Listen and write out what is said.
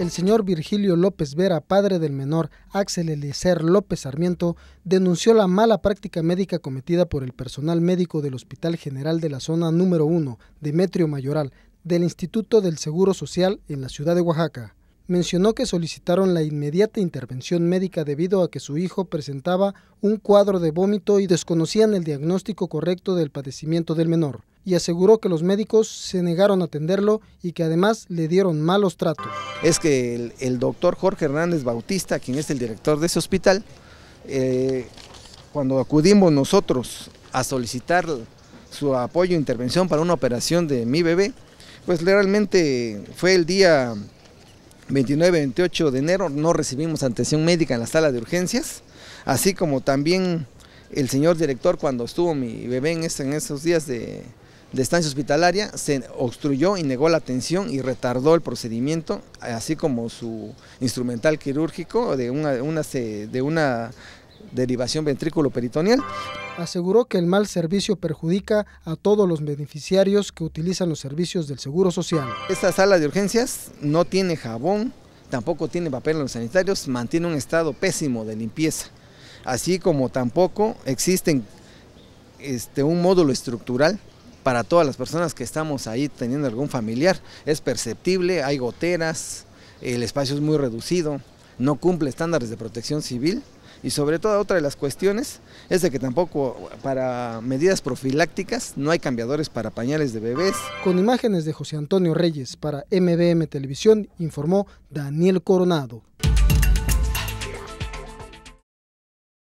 El señor Virgilio López Vera, padre del menor Axel Eliezer López Sarmiento, denunció la mala práctica médica cometida por el personal médico del Hospital General de la Zona Número 1, Demetrio Mayoral, del Instituto del Seguro Social en la ciudad de Oaxaca. Mencionó que solicitaron la inmediata intervención médica debido a que su hijo presentaba un cuadro de vómito y desconocían el diagnóstico correcto del padecimiento del menor y aseguró que los médicos se negaron a atenderlo y que además le dieron malos tratos. Es que el, doctor Jorge Hernández Bautista, quien es el director de ese hospital, eh, cuando acudimos nosotros a solicitar su apoyo e intervención para una operación de mi bebé, pues realmente fue el día 29, 28 de enero, no recibimos atención médica en la sala de urgencias, así como también el señor director cuando estuvo mi bebé en, esos días de, de estancia hospitalaria se obstruyó y negó la atención y retardó el procedimiento, así como su instrumental quirúrgico de una, una, de una derivación ventrículo peritoneal. Aseguró que el mal servicio perjudica a todos los beneficiarios que utilizan los servicios del Seguro Social. Esta sala de urgencias no tiene jabón, tampoco tiene papel en los sanitarios, mantiene un estado pésimo de limpieza, así como tampoco existen este, un módulo estructural para todas las personas que estamos ahí teniendo algún familiar. Es perceptible, hay goteras, el espacio es muy reducido, no cumple estándares de protección civil y sobre todo otra de las cuestiones es de que tampoco para medidas profilácticas no hay cambiadores para pañales de bebés. Con imágenes de José Antonio Reyes para MBM Televisión informó Daniel Coronado.